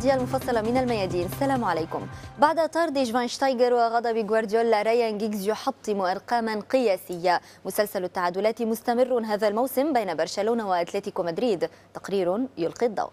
الرياضيه المفصلة من الميادين السلام عليكم بعد طرد شفاينشتايجر وغضب غوارديولا ريان جيجز يحطم أرقاما قياسية مسلسل التعادلات مستمر هذا الموسم بين برشلونة وأتلتيكو مدريد تقرير يلقي الضوء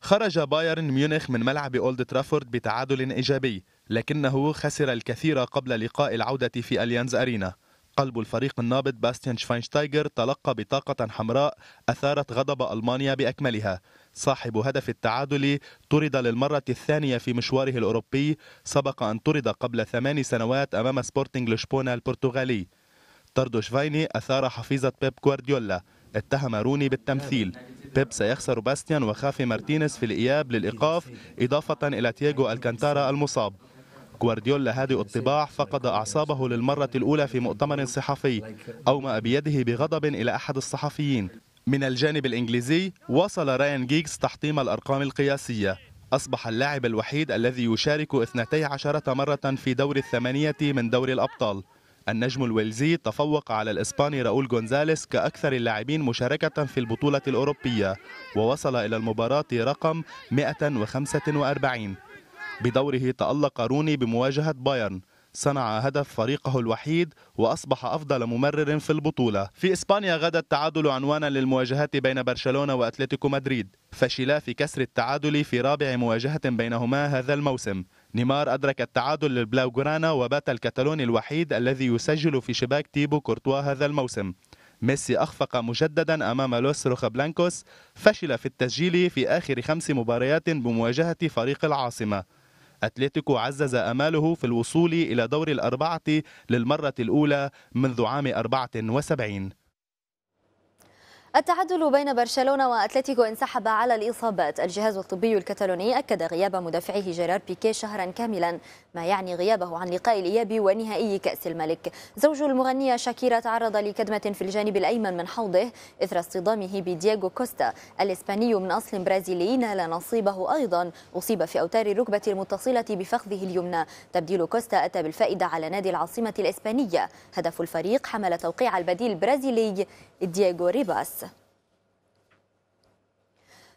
خرج بايرن ميونخ من ملعب اولد ترافورد بتعادل ايجابي لكنه خسر الكثير قبل لقاء العوده في اليانز ارينا قلب الفريق النابض باستيان شفاينشتايجر تلقى بطاقة حمراء أثارت غضب ألمانيا بأكملها صاحب هدف التعادل طرد للمرة الثانية في مشواره الأوروبي سبق أن طرد قبل ثمان سنوات أمام سبورتنج لشبونة البرتغالي طرد شفايني أثار حفيظة بيب غوارديولا اتهم روني بالتمثيل بيب سيخسر باستيان وخافي مارتينيز في الإياب للإيقاف إضافة إلى تياغو الكانتارا المصاب غوارديولا هادئ الطباع فقد أعصابه للمرة الأولى في مؤتمر صحفي أومأ بيده بغضب إلى أحد الصحفيين من الجانب الإنجليزي وصل رايان جيكس تحطيم الأرقام القياسية أصبح اللاعب الوحيد الذي يشارك 12 مرة في دور الثمانية من دور الأبطال النجم الويلزي تفوق على الإسباني راؤول جونزاليس كأكثر اللاعبين مشاركة في البطولة الأوروبية ووصل إلى المباراة رقم 145 بدوره تألق روني بمواجهة بايرن صنع هدف فريقه الوحيد وأصبح أفضل ممرر في البطولة في إسبانيا غدا التعادل عنوانا للمواجهات بين برشلونة وأتلتيكو مدريد فشلا في كسر التعادل في رابع مواجهة بينهما هذا الموسم نيمار أدرك التعادل للبلاوغرانا وبات الكتالوني الوحيد الذي يسجل في شباك تيبو كورتوا هذا الموسم ميسي أخفق مجددا أمام لوس روخا بلانكوس فشل في التسجيل في آخر خمس مباريات بمواجهة فريق العاصمة أتلتيكو عزز أماله في الوصول إلى دور الأربعة للمرة الأولى منذ عام 74 التعادل بين برشلونة وأتلتيكو انسحب على الإصابات الجهاز الطبي الكتالوني أكد غياب مدافعه جيرار بيكي شهرا كاملا ما يعني غيابه عن لقاء الإياب ونهائي كأس الملك زوج المغنية شاكيرا تعرض لكدمة في الجانب الأيمن من حوضه إثر اصطدامه بدياغو كوستا الإسباني من أصل برازيلي نال نصيبه أيضا أصيب في أوتار الركبة المتصلة بفخذه اليمنى تبديل كوستا أتى بالفائدة على نادي العاصمة الإسبانية هدف الفريق حمل توقيع البديل البرازيلي دييغو ريباس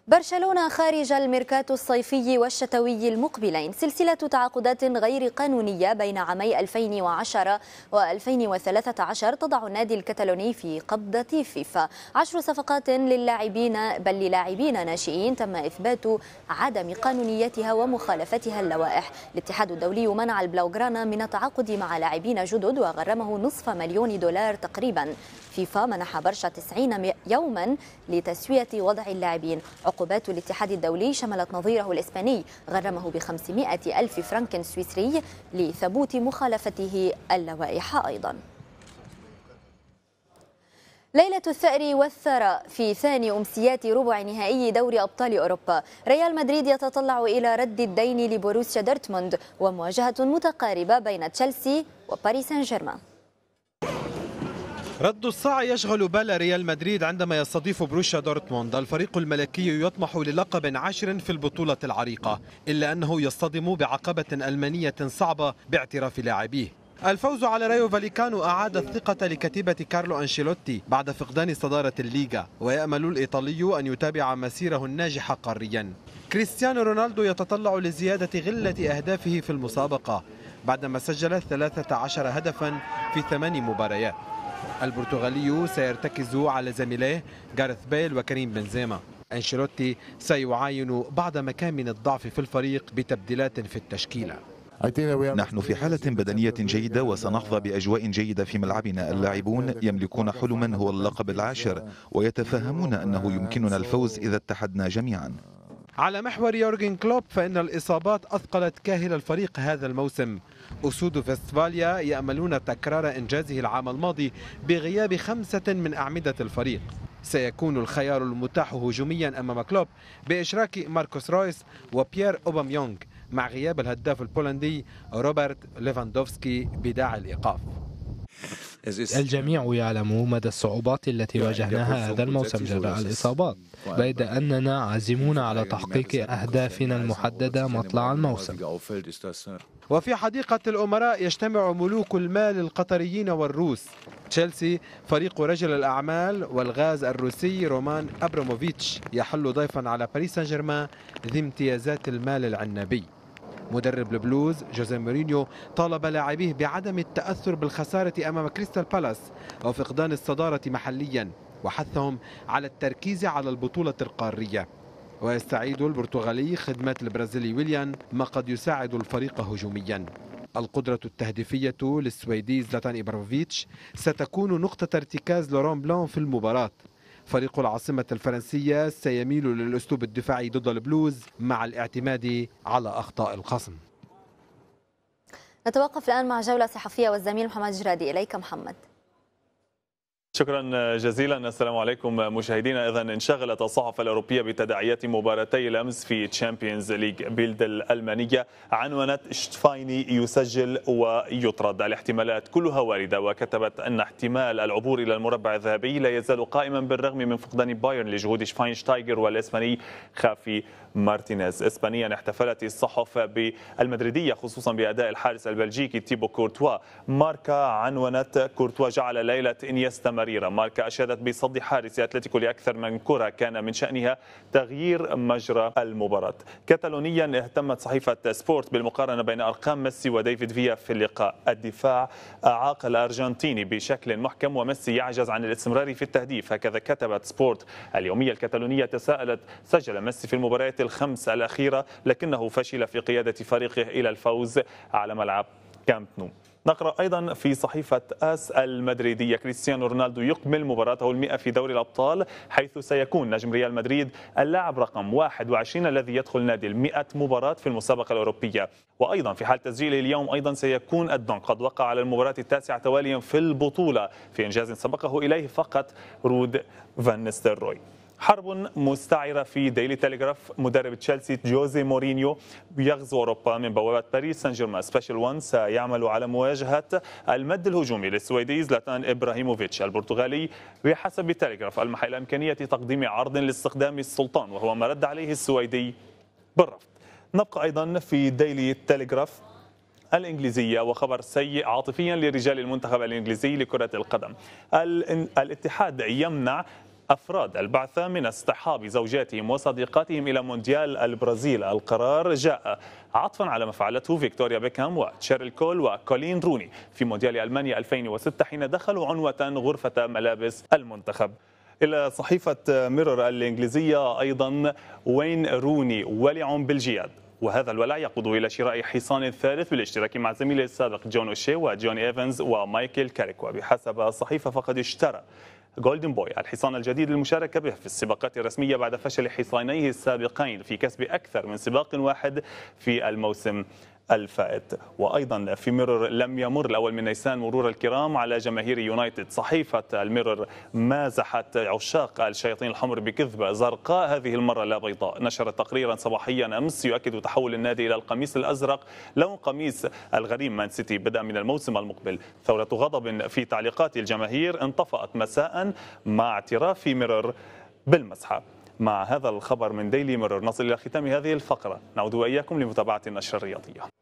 برشلونة خارج الميركاتو الصيفي والشتوي المقبلين سلسلة تعاقدات غير قانونية بين عامي 2010 و 2013 تضع النادي الكتالوني في قبضة فيفا عشر صفقات للاعبين بل للاعبين ناشئين تم إثبات عدم قانونيتها ومخالفتها اللوائح الاتحاد الدولي منع البلاوغرانا من التعاقد مع لاعبين جدد وغرمه نصف مليون دولار تقريبا فيفا منح برشا 90 يوما لتسوية وضع اللاعبين عقوبات الاتحاد الدولي شملت نظيره الإسباني غرمه ب 500 ألف فرنك سويسري لثبوت مخالفته اللوائح أيضاً ليلة الثأر والثراء في ثاني أمسيات ربع نهائي دوري أبطال أوروبا ريال مدريد يتطلع إلى رد الدين لبوروسيا دورتموند ومواجهة متقاربة بين تشيلسي وباريس سان جيرمان رد الصاع يشغل بال ريال مدريد عندما يستضيف بروشيا دورتموند الفريق الملكي يطمح للقب عاشر في البطولة العريقة إلا أنه يصطدم بعقبة ألمانية صعبة باعتراف لاعبيه الفوز على رايو فاليكانو أعاد الثقة لكتيبة كارلو أنشيلوتي بعد فقدان صدارة الليغا ويأمل الإيطالي أن يتابع مسيره الناجح قاريا كريستيانو رونالدو يتطلع لزيادة غلة أهدافه في المسابقة بعدما سجل 13 هدفا في ثمان مباريات البرتغالي سيرتكز على زميليه جارث بيل وكريم بنزيما أنشيلوتي سيعاين بعض مكامن الضعف في الفريق بتبديلات في التشكيلة نحن في حالة بدنية جيدة وسنحظى بأجواء جيدة في ملعبنا اللاعبون يملكون حلما هو اللقب العاشر ويتفهمون أنه يمكننا الفوز إذا اتحدنا جميعا على محور يورجن كلوب فإن الإصابات أثقلت كاهل الفريق هذا الموسم أسود فيستفاليا يأملون تكرار إنجازه العام الماضي بغياب خمسة من أعمدة الفريق سيكون الخيار المتاح هجوميا أمام كلوب بإشراك ماركوس رويس وبيير أوباميونغ مع غياب الهداف البولندي روبرت ليفاندوفسكي بداعي الإيقاف الجميع uh, يعلم مدى الصعوبات التي واجهناها هذا الموسم جراء الإصابات بيد أننا عازمون على تحقيق أهدافنا المحددة مطلع الموسم وفي حديقة الأمراء يجتمع ملوك المال القطريين والروس تشيلسي فريق رجل الأعمال والغاز الروسي رومان أبراموفيتش يحل ضيفا على باريس سان جيرمان ذي امتيازات المال العنبي مدرب البلوز جوزيه مورينيو طالب لاعبيه بعدم التأثر بالخسارة أمام كريستال بالاس أو فقدان الصدارة محليا وحثهم على التركيز على البطولة القارية ويستعيد البرتغالي خدمات البرازيلي ويليان ما قد يساعد الفريق هجوميا القدرة التهديفية للسويدي زلاتان إبروفيتش ستكون نقطة ارتكاز لوران بلان في المباراة فريق العاصمة الفرنسية سيميل للأسلوب الدفاعي ضد البلوز مع الاعتماد على أخطاء الخصم نتوقف الآن مع جولة صحفية والزميل محمد جرادي إليك محمد شكرا جزيلا السلام عليكم مشاهدينا اذا انشغلت الصحف الاوروبيه بتداعيات مباراتي الامس في تشامبيونز ليج بيلد الالمانيه عنونت شتفايني يسجل ويطرد الاحتمالات كلها وارده وكتبت ان احتمال العبور الى المربع الذهبي لا يزال قائما بالرغم من فقدان بايرن لجهود شفاينشتايجر والاسباني خافي مارتينيز اسبانيا احتفلت الصحف بالمدريدية خصوصا بأداء الحارس البلجيكي تيبو كورتوا ماركا عنونت كورتوا جعل ليلة إنيستا مريرة ماركا أشادت بصد حارس أتلتيكو لأكثر من كرة كان من شأنها تغيير مجرى المباراة كتالونيا اهتمت صحيفة سبورت بالمقارنة بين أرقام ميسي وديفيد فيا في اللقاء الدفاع أعاق الأرجنتيني بشكل محكم وميسي يعجز عن الاستمرار في التهديف هكذا كتبت سبورت اليومية الكتالونية تساءلت سجل ميسي في المباريات الخمسة الأخيرة لكنه فشل في قيادة فريقه إلى الفوز على ملعب كامب نو نقرأ أيضا في صحيفة آس المدريدية كريستيانو رونالدو يكمل مباراته المئة في دوري الأبطال حيث سيكون نجم ريال مدريد اللاعب رقم 21 الذي يدخل نادي المئة مباراة في المسابقة الأوروبية وأيضا في حال تسجيله اليوم أيضا سيكون الدون قد وقع على المباراة التاسعة تواليا في البطولة في إنجاز سبقه إليه فقط رود فان نستروي حرب مستعرة في ديلي تيليغراف مدرب تشيلسي جوزي مورينيو يغزو أوروبا من بوابة باريس سان جيرمان سبيشال وان سيعمل على مواجهة المد الهجومي للسويدي زلاتان إبراهيموفيتش البرتغالي بحسب تيليغراف المح إلى إمكانية تقديم عرض لاستخدام السلطان وهو ما رد عليه السويدي بالرفض نبقى أيضا في ديلي تيليغراف الإنجليزية وخبر سيء عاطفيا لرجال المنتخب الإنجليزي لكرة القدم الاتحاد يمنع أفراد البعثة من اصطحاب زوجاتهم وصديقاتهم إلى مونديال البرازيل القرار جاء عطفا على ما فعلته فيكتوريا بيكهام وتشيرل كول وكولين روني في مونديال ألمانيا 2006 حين دخلوا عنوة غرفة ملابس المنتخب إلى صحيفة ميرور الإنجليزية أيضا وين روني ولع بالجياد وهذا الولع يقود إلى شراء حصان ثالث بالاشتراك مع زميله السابق جون أوشي وجون إيفنز ومايكل كاريك وبحسب الصحيفة فقد اشترى جولدن بوي الحصان الجديد للمشاركة به في السباقات الرسمية بعد فشل حصانيه السابقين في كسب أكثر من سباق واحد في الموسم الفائت وأيضا في ميرور لم يمر الأول من نيسان مرور الكرام على جماهير يونايتد صحيفة الميرور مازحت عشاق الشياطين الحمر بكذبة زرقاء هذه المرة لا بيضاء نشرت تقريرا صباحيا أمس يؤكد تحول النادي إلى القميص الأزرق لون قميص الغريم مان سيتي بدأ من الموسم المقبل ثورة غضب في تعليقات الجماهير انطفأت مساء مع اعتراف ميرور بالمسحة مع هذا الخبر من ديلي مرور نصل إلى ختام هذه الفقرة نعود وإياكم لمتابعة النشرة الرياضية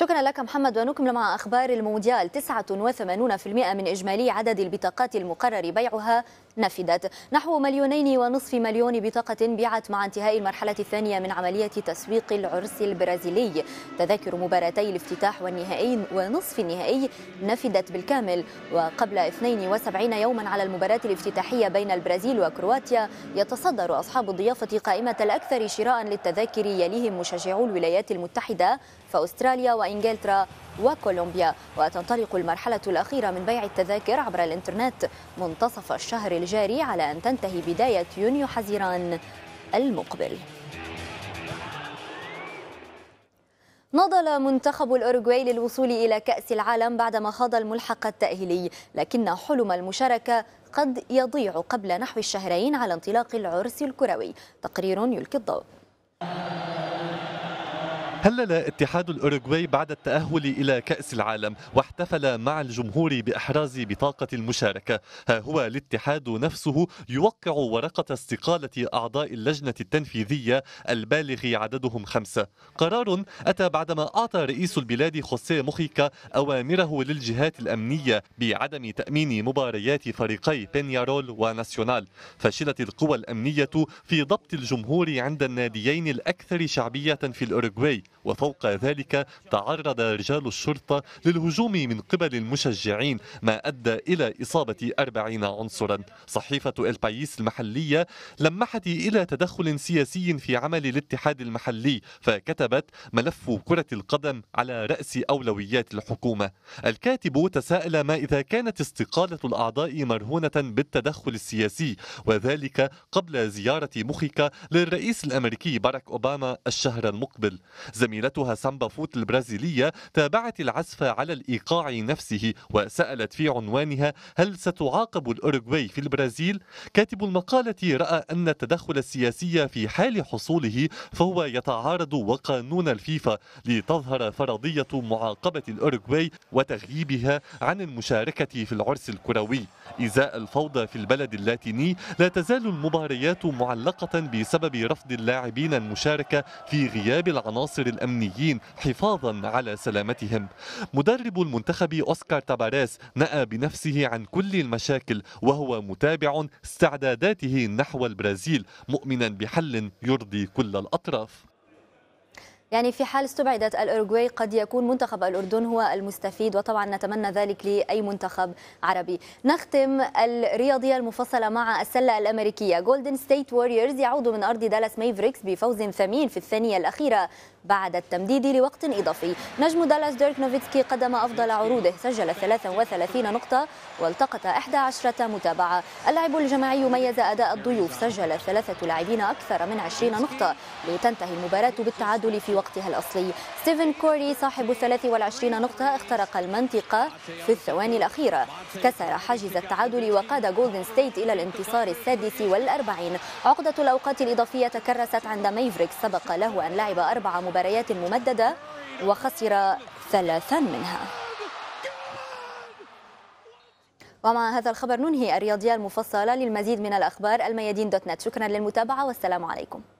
شكرا لك محمد ونكمل مع أخبار المونديال 89% من إجمالي عدد البطاقات المقرر بيعها نفذت نحو مليونين ونصف مليون بطاقة بيعت مع انتهاء المرحلة الثانية من عملية تسويق العرس البرازيلي تذاكر مباراتي الافتتاح والنهائي ونصف النهائي نفذت بالكامل وقبل 72 يوما على المباراة الافتتاحية بين البرازيل وكرواتيا يتصدر أصحاب الضيافة قائمة الأكثر شراء للتذاكر يليهم مشجعو الولايات المتحدة فأستراليا وإنجلترا وكولومبيا وتنطلق المرحلة الأخيرة من بيع التذاكر عبر الإنترنت منتصف الشهر الجاري على أن تنتهي بداية يونيو حزيران المقبل نضل منتخب الأوروغواي للوصول إلى كأس العالم بعدما خاض الملحق التأهيلي لكن حلم المشاركة قد يضيع قبل نحو الشهرين على انطلاق العرس الكروي تقرير يلقي الضوء هلل اتحاد الأوروغواي بعد التأهل إلى كأس العالم واحتفل مع الجمهور بإحراز بطاقة المشاركة ها هو الاتحاد نفسه يوقع ورقة استقالة أعضاء اللجنة التنفيذية البالغ عددهم خمسة قرار أتى بعدما أعطى رئيس البلاد خوسيه موخيكا أوامره للجهات الأمنية بعدم تأمين مباريات فريقي بنيارول وناسيونال فشلت القوى الأمنية في ضبط الجمهور عند الناديين الأكثر شعبية في الأوروغواي وفوق ذلك تعرض رجال الشرطة للهجوم من قبل المشجعين ما أدى إلى إصابة أربعين عنصرا صحيفة البايس المحلية لمحت إلى تدخل سياسي في عمل الاتحاد المحلي فكتبت ملف كرة القدم على رأس أولويات الحكومة الكاتب تساءل ما إذا كانت استقالة الأعضاء مرهونة بالتدخل السياسي وذلك قبل زيارة مخيكا للرئيس الأمريكي باراك أوباما الشهر المقبل زميل زميلتها سامبا فوت البرازيلية تابعت العزف على الإيقاع نفسه وسألت في عنوانها هل ستعاقب الأوروغواي في البرازيل؟ كاتب المقالة رأى أن التدخل السياسي في حال حصوله فهو يتعارض وقانون الفيفا لتظهر فرضية معاقبة الأوروغواي وتغييبها عن المشاركة في العرس الكروي إزاء الفوضى في البلد اللاتيني لا تزال المباريات معلقة بسبب رفض اللاعبين المشاركة في غياب العناصر الأمنيين حفاظا على سلامتهم مدرب المنتخب أوسكار تاباريس نأى بنفسه عن كل المشاكل وهو متابع استعداداته نحو البرازيل مؤمنا بحل يرضي كل الأطراف يعني في حال استبعدت الأورجواي قد يكون منتخب الأردن هو المستفيد وطبعا نتمنى ذلك لأي منتخب عربي نختم الرياضية المفصلة مع السلة الأمريكية جولدن ستيت ووريرز يعود من أرض دالاس ميفريكس بفوز ثمين في الثانية الأخيرة بعد التمديد لوقت إضافي نجم دالاس ديرك نوفيتسكي قدم أفضل عروضه سجل 33 نقطة والتقط 11 متابعة اللعب الجماعي ميز أداء الضيوف سجل ثلاثة لاعبين أكثر من 20 نقطة لتنتهي المباراة بالتعادل في وقتها الأصلي ستيفن كوري صاحب 23 نقطة اخترق المنطقة في الثواني الأخيرة كسر حاجز التعادل وقاد جولدن ستيت إلى الانتصار السادس والأربعين عقدة الأوقات الإضافية تكرست عند ميفريك سبق له أن لعب أربع مباريات ممددة وخسر ثلاثا منها ومع هذا الخبر ننهي الرياضية المفصلة للمزيد من الأخبار الميادين دوت نت شكرا للمتابعة والسلام عليكم